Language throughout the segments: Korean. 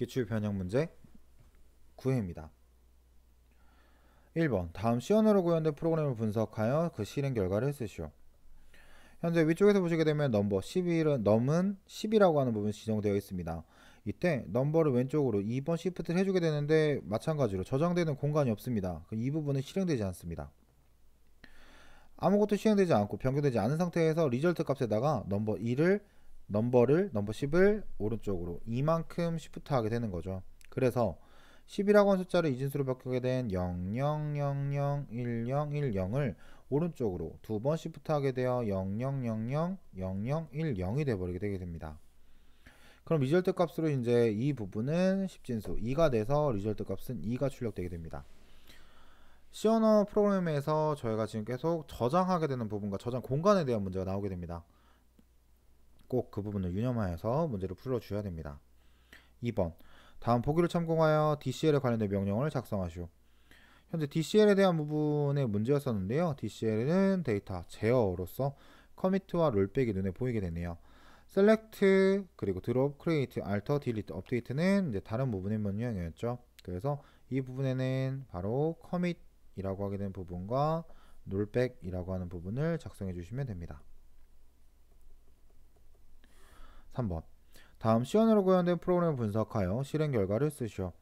기출 변형 문제 9회입니다. 1번 다음 시연으로 구현된 프로그램을 분석하여 그 실행 결과를 쓰시오. 현재 위쪽에서 보시게 되면 넘버 11은 넘은 10이라고 하는 부분이 지정되어 있습니다. 이때 넘버를 왼쪽으로 2번 시프트를 해주게 되는데 마찬가지로 저장되는 공간이 없습니다. 그 이 부분은 실행되지 않습니다. 아무것도 실행되지 않고 변경되지 않은 상태에서 리절트 값에다가 넘버 1을 넘버를 넘버 10을 오른쪽으로 이만큼 시프트 하게 되는 거죠. 그래서 10이라고 한 숫자를 이진수로 바꾸게 된 00001010을 오른쪽으로 두 번 시프트 하게 되어 00000010이 되어버리게 되게 됩니다. 그럼 리절트 값으로 이제 이 부분은 10진수 2가 돼서 리절트 값은 2가 출력되게 됩니다. 시어너 프로그램에서 저희가 지금 계속 저장하게 되는 부분과 저장 공간에 대한 문제가 나오게 됩니다. 꼭그 부분을 유념하여서 문제를 풀어주셔야 됩니다. 2번 다음 보기를 참고하여 DCL에 관련된 명령을 작성하시오. 현재 DCL에 대한 부분의 문제였었는데요. DCL은 데이터 제어로서 커밋과 롤백이 눈에 보이게 되네요. 셀렉트 그리고 드롭 크리에이트 알터 딜리트 업데이트는 이제 다른 부분의 문양이었죠. 그래서 이 부분에는 바로 커밋이라고 하게 된 부분과 롤백이라고 하는 부분을 작성해 주시면 됩니다. 3번. 다음 시연으로 구현된 프로그램을 분석하여 실행 결과를 쓰시오.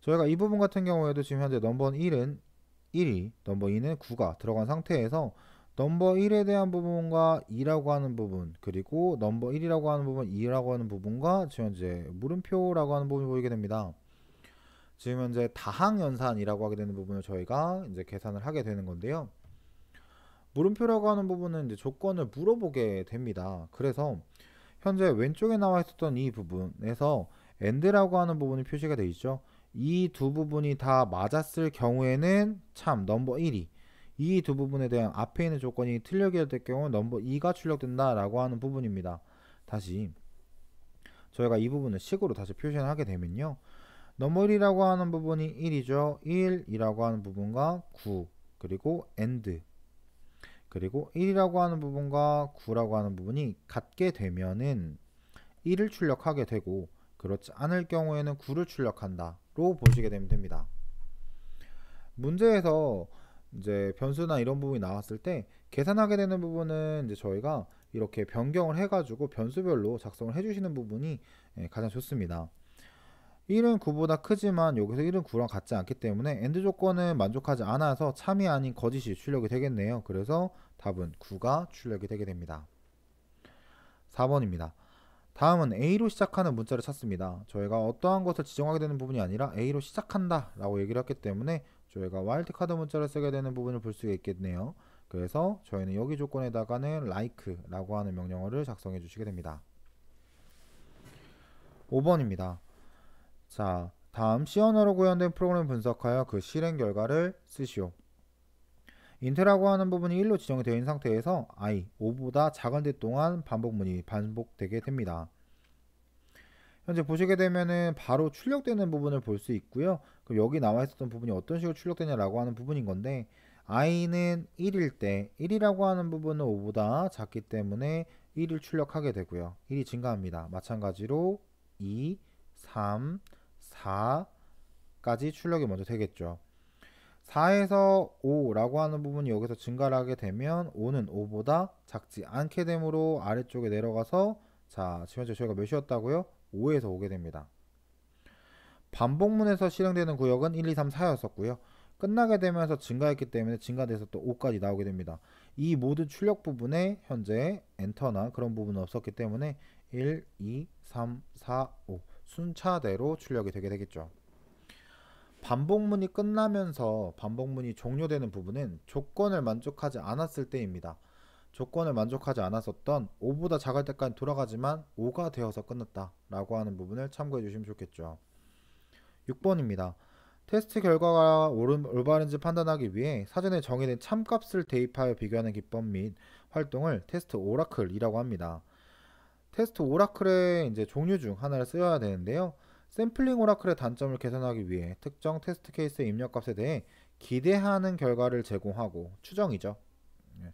저희가 이 부분 같은 경우에도 지금 현재 넘버 1은 1이, 넘버 2는 9가 들어간 상태에서 넘버 1에 대한 부분과 2라고 하는 부분, 그리고 넘버 1이라고 하는 부분, 2라고 하는 부분과 지금 현재 물음표라고 하는 부분이 보이게 됩니다. 지금 현재 다항 연산이라고 하게 되는 부분을 저희가 이제 계산을 하게 되는 건데요. 물음표라고 하는 부분은 이제 조건을 물어보게 됩니다. 그래서 현재 왼쪽에 나와 있었던 이 부분에서 and라고 하는 부분이 표시가 되어 있죠. 이 두 부분이 다 맞았을 경우에는 참 넘버 1이 이 두 부분에 대한 앞에 있는 조건이 틀려게 될 경우 넘버 2가 출력된다라고 하는 부분입니다. 다시 저희가 이 부분을 식으로 다시 표시를 하게 되면요. 넘버 1이라고 하는 부분이 1이죠. 1이라고 하는 부분과 9 그리고 and 그리고 1이라고 하는 부분과 9라고 하는 부분이 같게 되면은 1을 출력하게 되고 그렇지 않을 경우에는 9를 출력한다 로 보시게 되면 됩니다 문제에서 이제 변수나 이런 부분이 나왔을 때 계산하게 되는 부분은 이제 저희가 이렇게 변경을 해가지고 변수별로 작성을 해주시는 부분이 예, 가장 좋습니다 1은 9보다 크지만 여기서 1은 9랑 같지 않기 때문에 엔드 조건은 만족하지 않아서 참이 아닌 거짓이 출력이 되겠네요. 그래서 답은 9가 출력이 되게 됩니다. 4번입니다. 다음은 A로 시작하는 문자를 찾습니다. 저희가 어떠한 것을 지정하게 되는 부분이 아니라 A로 시작한다 라고 얘기를 했기 때문에 저희가 와일드카드 문자를 쓰게 되는 부분을 볼 수가 있겠네요. 그래서 저희는 여기 조건에다가는 like라고 하는 명령어를 작성해 주시게 됩니다. 5번입니다. 자, 다음 시연어로 구현된 프로그램 분석하여 그 실행 결과를 쓰시오. 인트라고 하는 부분이 1로 지정이 되어 있는 상태에서 i, 5보다 작은 데 동안 반복문이 반복되게 됩니다. 현재 보시게 되면은 바로 출력되는 부분을 볼 수 있고요. 그럼 여기 나와 있었던 부분이 어떤 식으로 출력되냐라고 하는 부분인 건데 i는 1일 때 1이라고 하는 부분은 5보다 작기 때문에 1을 출력하게 되고요. 1이 증가합니다. 마찬가지로 2, 3, 4까지 출력이 먼저 되겠죠. 4에서 5라고 하는 부분이 여기서 증가를 하게 되면 5는 5보다 작지 않게 되므로 아래쪽에 내려가서 자, 지금 현재 저희가 몇이었다고요? 5에서 오게 됩니다. 반복문에서 실행되는 구역은 1, 2, 3, 4였었고요. 끝나게 되면서 증가했기 때문에 증가돼서 또 5까지 나오게 됩니다. 이 모든 출력 부분에 현재 엔터나 그런 부분은 없었기 때문에 1, 2, 3, 4, 5 순차대로 출력이 되게 되겠죠. 반복문이 끝나면서 반복문이 종료되는 부분은 조건을 만족하지 않았을 때입니다. 조건을 만족하지 않았었던 5보다 작을 때까지 돌아가지만 5가 되어서 끝났다 라고 하는 부분을 참고해 주시면 좋겠죠. 6번입니다. 테스트 결과가 옳은, 올바른지 판단하기 위해 사전에 정해진 참값을 대입하여 비교하는 기법 및 활동을 테스트 오라클이라고 합니다. 테스트 오라클의 이제 종류 중 하나를 쓰여야 되는데요. 샘플링 오라클의 단점을 개선하기 위해 특정 테스트 케이스의 입력값에 대해 기대하는 결과를 제공하고 추정이죠. 예.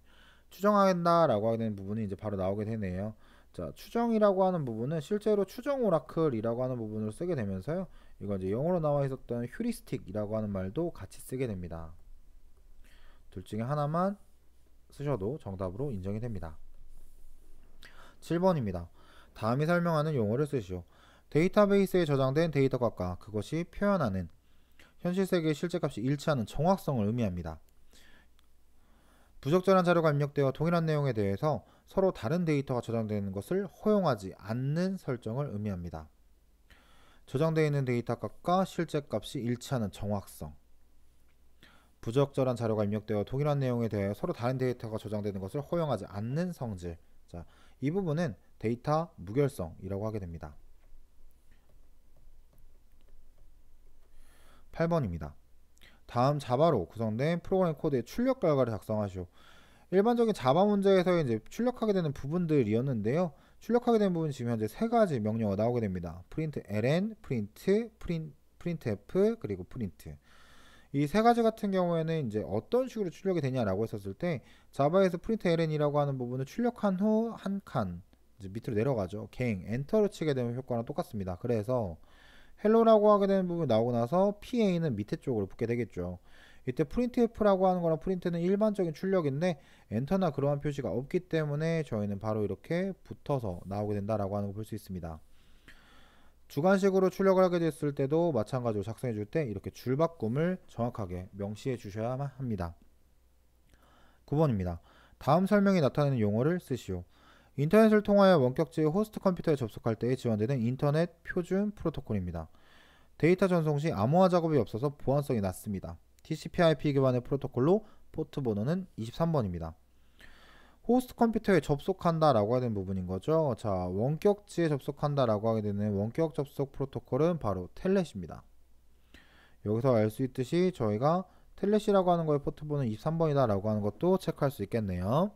추정하겠다라고 하는 부분이 이제 바로 나오게 되네요. 자, 추정이라고 하는 부분은 실제로 추정 오라클이라고 하는 부분을 쓰게 되면서요. 이건 이제 영어로 나와 있었던 휴리스틱이라고 하는 말도 같이 쓰게 됩니다. 둘 중에 하나만 쓰셔도 정답으로 인정이 됩니다. 7번입니다. 다음이 설명하는 용어를 쓰시오. 데이터베이스에 저장된 데이터 값과 그것이 표현하는 현실 세계의 실제 값이 일치하는 정확성을 의미합니다. 부적절한 자료가 입력되어 동일한 내용에 대해서 서로 다른 데이터가 저장되는 것을 허용하지 않는 설정을 의미합니다. 저장되어 있는 데이터 값과 실제 값이 일치하는 정확성. 부적절한 자료가 입력되어 동일한 내용에 대해 서로 다른 데이터가 저장되는 것을 허용하지 않는 성질. 자, 이 부분은 데이터 무결성이라고 하게 됩니다. 8번입니다. 다음 자바로 구성된 프로그램 코드의 출력 결과를 작성하시오. 일반적인 자바 문제에서 이제 출력하게 되는 부분들이었는데요. 출력하게 된 부분 지금 현재 세 가지 명령어 나오게 됩니다. print ln, print, print, printf 그리고 print. 이세 가지 같은 경우에는 이제 어떤 식으로 출력이 되냐라고 했었을 때 자바에서 프린트 n t l n 이라고 하는 부분을 출력한 후 한 칸 밑으로 내려가죠. 갱 엔터를 치게 되면 효과랑 똑같습니다. 그래서 헬로라고 하게 되는 부분이 나오고 나서 PA는 밑에 쪽으로 붙게 되겠죠. 이때 printf라고 하는 거랑 프린트는 일반적인 출력인데 엔터나 그러한 표시가 없기 때문에 저희는 바로 이렇게 붙어서 나오게 된다라고 하는 걸 볼 수 있습니다. 주관식으로 출력을 하게 됐을 때도 마찬가지로 작성해 줄 때 이렇게 줄바꿈을 정확하게 명시해 주셔야 합니다. 9번입니다. 다음 설명이 나타내는 용어를 쓰시오. 인터넷을 통하여 원격지 호스트 컴퓨터에 접속할 때에 지원되는 인터넷 표준 프로토콜입니다. 데이터 전송 시 암호화 작업이 없어서 보안성이 낮습니다. TCP/IP 기반의 프로토콜로 포트 번호는 23번입니다. 호스트 컴퓨터에 접속한다라고 하는 부분인 거죠. 자, 원격지에 접속한다라고 하게 되는 원격 접속 프로토콜은 바로 텔넷입니다. 여기서 알 수 있듯이 저희가 텔넷이라고 하는 거에 포트번호 23번이다라고 하는 것도 체크할 수 있겠네요.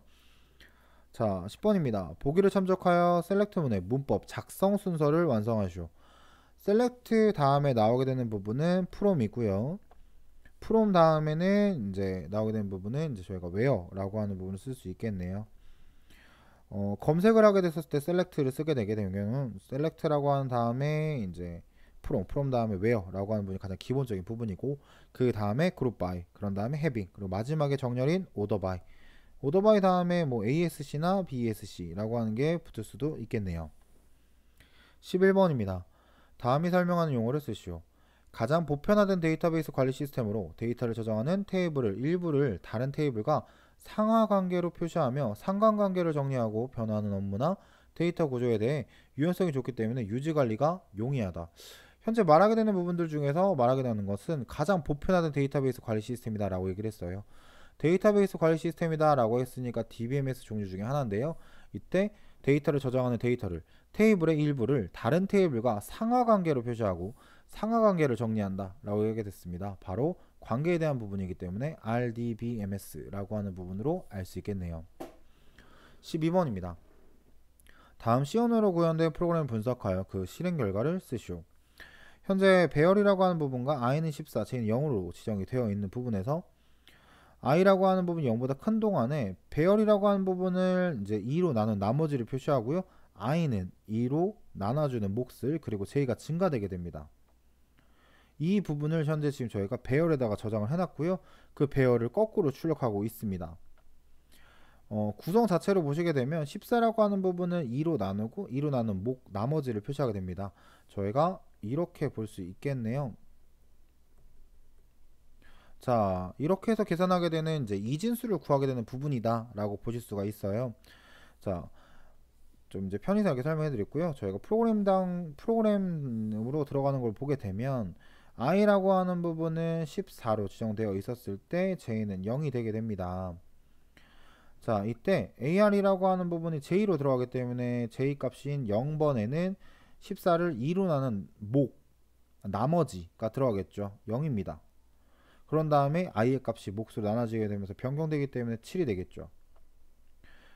자, 10번입니다. 보기를 참조하여 셀렉트문의 문법 작성 순서를 완성하시오. 셀렉트 다음에 나오게 되는 부분은 프롬이고요. from 다음에는 이제 나오게 된 부분은 이제 저희가 where라고 하는 부분을 쓸 수 있겠네요. 어, 검색을 하게 됐을때 select를 쓰게 되게 되면 select라고 한 다음에 이제 from, from 다음에 where라고 하는 부분이 가장 기본적인 부분이고 그 다음에 group by, 그런 다음에 having, 그리고 마지막에 정렬인 order by order by 다음에 뭐 ASC나 BSC라고 하는 게 붙을 수도 있겠네요. 11번입니다. 다음이 설명하는 용어를 쓰시오. 가장 보편화된 데이터베이스 관리 시스템으로 데이터를 저장하는 테이블을 일부를 다른 테이블과 상하관계로 표시하며 상관관계를 정리하고 변화하는 업무나 데이터 구조에 대해 유연성이 좋기 때문에 유지관리가 용이하다. 현재 말하게 되는 부분들 중에서 말하게 되는 것은 가장 보편화된 데이터베이스 관리 시스템이다 라고 얘기를 했어요. 데이터베이스 관리 시스템이다 라고 했으니까 DBMS 종류 중에 하나인데요. 이때 데이터를 저장하는 데이터를 테이블의 일부를 다른 테이블과 상하관계로 표시하고 상하관계를 정리한다라고 얘기 됐습니다. 바로 관계에 대한 부분이기 때문에 RDBMS라고 하는 부분으로 알 수 있겠네요. 12번입니다. 다음 시험으로 구현된 프로그램 을 분석하여 그 실행 결과를 쓰시오. 현재 배열이라고 하는 부분과 i는 14, 제는 0으로 지정이 되어 있는 부분에서 i라고 하는 부분 이 0보다 큰 동안에 배열이라고 하는 부분을 이제 2로 나눈 나머지를 표시하고요. i는 2로 나눠주는 몫을 그리고 j가 증가되게 됩니다. 이 부분을 현재 지금 저희가 배열에다가 저장을 해놨고요. 그 배열을 거꾸로 출력하고 있습니다. 어, 구성 자체로 보시게 되면 14라고 하는 부분을 2로 나누고 2로 나눈 목 나머지를 표시하게 됩니다. 저희가 이렇게 볼 수 있겠네요. 자, 이렇게 해서 계산하게 되는 이제 이진수를 구하게 되는 부분이다라고 보실 수가 있어요. 자, 좀 이제 편의상 이렇게 설명해 드렸고요. 저희가 프로그램당 프로그램으로 들어가는 걸 보게 되면 i라고 하는 부분은 14로 지정되어 있었을 때 j는 0이 되게 됩니다. 자, 이때 ar이라고 하는 부분이 j로 들어가기 때문에 j 값인 0번에는 14를 2로 나눈 목, 나머지가 들어가겠죠. 0입니다. 그런 다음에 i의 값이 목수로 나눠지게 되면서 변경되기 때문에 7이 되겠죠.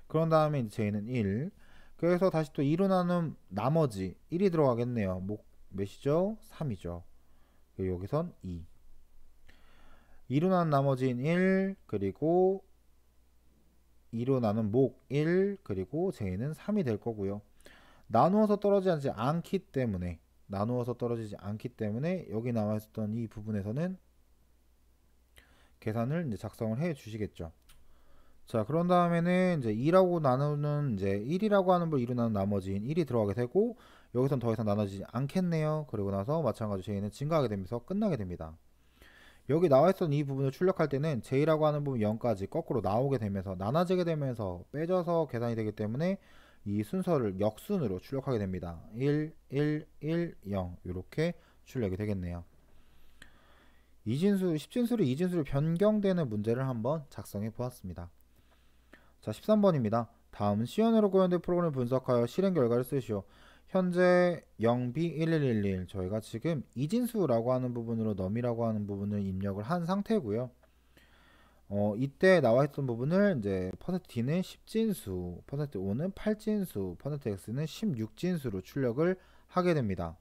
그런 다음에 이제 j는 1. 그래서 다시 또 2로 나눈 나머지 1이 들어가겠네요. 목 몇이죠? 3이죠. 여기선 2. 2로 나눈 나머지인 1, 그리고 2로 나눈 목 1, 그리고 재는 3이 될 거고요. 나누어서 떨어지지 않기 때문에 나누어서 떨어지지 않기 때문에 여기 나와 있었던 이 부분에서는 계산을 이제 작성을 해 주시겠죠. 자, 그런 다음에는 이제 2라고 나누는 이제 1이라고 하는 걸 2로 나눈 나머지인 1이 들어가게 되고 여기선 더 이상 나눠지지 않겠네요. 그리고 나서 마찬가지로 j는 증가하게 되면서 끝나게 됩니다. 여기 나와있던 이 부분을 출력할 때는 j라고 하는 부분 0까지 거꾸로 나오게 되면서 나눠지게 되면서 빼져서 계산이 되기 때문에 이 순서를 역순으로 출력하게 됩니다. 1, 1, 1, 0 이렇게 출력이 되겠네요. 이진수, 10진수로 이진수로 변경되는 문제를 한번 작성해 보았습니다. 자, 13번입니다. 다음 시연으로 구현된 프로그램을 분석하여 실행 결과를 쓰시오. 현재 0B1111 저희가 지금 이진수라고 하는 부분으로 넘이라고 하는 부분을 입력을 한 상태고요. 어, 이때 나와 있던 부분을 이제 퍼센트 D는 10진수, 퍼센트 O는 8진수, 퍼센트 X는 16진수로 출력을 하게 됩니다.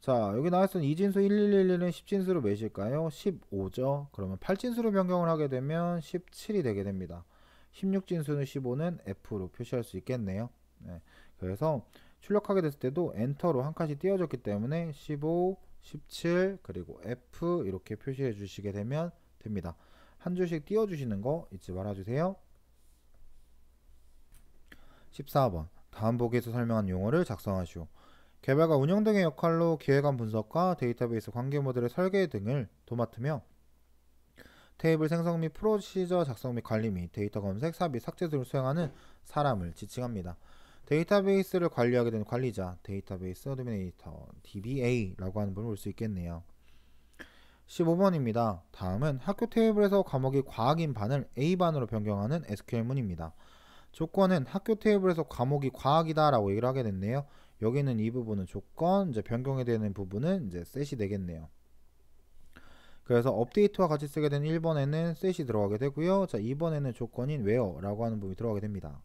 자, 여기 나와 있던 이진수 1111은 10진수로 몇일까요? 15죠. 그러면 8진수로 변경을 하게 되면 17이 되게 됩니다. 16진수는 15는 F로 표시할 수 있겠네요. 네, 그래서 출력하게 됐을 때도 엔터로 한 칸씩 띄워졌기 때문에 15, 17 그리고 F 이렇게 표시해 주시게 되면 됩니다. 한 줄씩 띄워 주시는 거 잊지 말아 주세요. 14번 다음 보기에서 설명한 용어를 작성하시오. 개발과 운영 등의 역할로 기획안 분석과 데이터베이스 관계 모델의 설계 등을 도맡으며 테이블 생성 및 프로시저 작성 및 관리 및 데이터 검색, 삽입, 삭제 등을 수행하는 사람을 지칭합니다. 데이터베이스를 관리하게 되는 관리자, 데이터베이스 어드미네이터, DBA라고 하는 분을 볼 수 있겠네요. 15번입니다. 다음은 학교 테이블에서 과목이 과학인 반을 A반으로 변경하는 SQL문입니다. 조건은 학교 테이블에서 과목이 과학이다 라고 얘기를 하게 됐네요. 여기는 이 부분은 조건, 이제 변경이 되는 부분은 이제 셋이 되겠네요. 그래서 업데이트와 같이 쓰게 된 1번에는 셋이 들어가게 되고요. 자, 2번에는 조건인 where 라고 하는 부분이 들어가게 됩니다.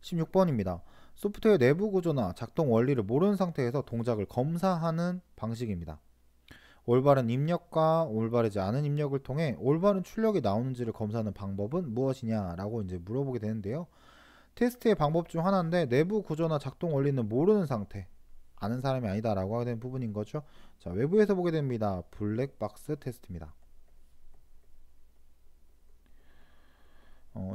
16번입니다. 소프트웨어 내부 구조나 작동 원리를 모르는 상태에서 동작을 검사하는 방식입니다. 올바른 입력과 올바르지 않은 입력을 통해 올바른 출력이 나오는지를 검사하는 방법은 무엇이냐라고 이제 물어보게 되는데요. 테스트의 방법 중 하나인데 내부 구조나 작동 원리는 모르는 상태 아는 사람이 아니다라고 하게 된 부분인 거죠. 자, 외부에서 보게 됩니다. 블랙박스 테스트입니다.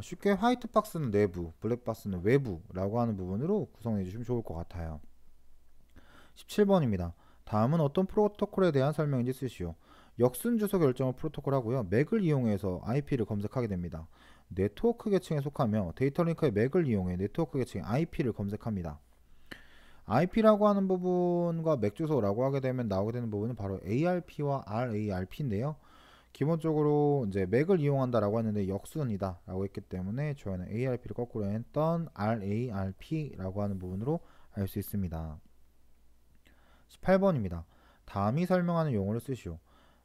쉽게 화이트 박스는 내부, 블랙 박스는 외부라고 하는 부분으로 구성해 주시면 좋을 것 같아요. 17번입니다. 다음은 어떤 프로토콜에 대한 설명인지 쓰시오. 역순 주소 결정을 프로토콜 하고요. 맥을 이용해서 IP를 검색하게 됩니다. 네트워크 계층에 속하며 데이터 링크의 맥을 이용해 네트워크 계층 IP를 검색합니다. IP라고 하는 부분과 맥 주소라고 하게 되면 나오게 되는 부분은 바로 ARP와 RARP인데요. 기본적으로 이제 맥을 이용한다라고 했는데 역순이다라고 했기 때문에 저희는 ARP를 거꾸로 했던 RARP라고 하는 부분으로 알 수 있습니다. 18번입니다. 다음이 설명하는 용어를 쓰시오.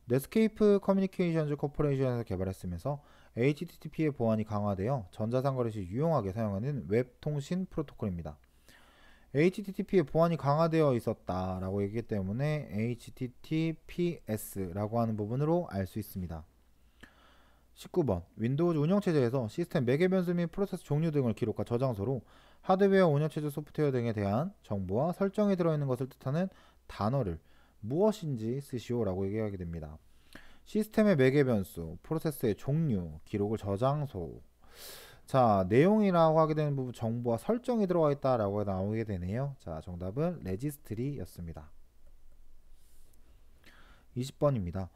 네스케이프 커뮤니케이션즈 코퍼레이션에서 개발했으면서 HTTP의 보안이 강화되어 전자상거래시 유용하게 사용하는 웹 통신 프로토콜입니다. HTTP의 보안이 강화되어 있었다라고 얘기했기 때문에 HTTPS라고 하는 부분으로 알 수 있습니다. 19번 윈도우즈 운영체제에서 시스템 매개 변수 및 프로세스 종류 등을 기록과 저장소로 하드웨어 운영체제 소프트웨어 등에 대한 정보와 설정이 들어있는 것을 뜻하는 단어를 무엇인지 쓰시오라고 얘기하게 됩니다. 시스템의 매개 변수, 프로세스의 종류, 기록을 저장소 자, 내용이라고 하게 되는 부분 정보와 설정이 들어가 있다라고 나오게 되네요. 자, 정답은 레지스트리였습니다. 20번입니다.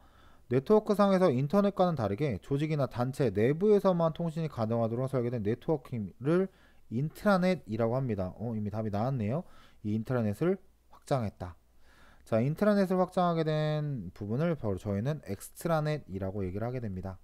네트워크상에서 인터넷과는 다르게 조직이나 단체 내부에서만 통신이 가능하도록 설계된 네트워킹을 인트라넷이라고 합니다. 어, 이미 답이 나왔네요. 이 인트라넷을 확장했다. 자, 인트라넷을 확장하게 된 부분을 바로 저희는 엑스트라넷이라고 얘기를 하게 됩니다.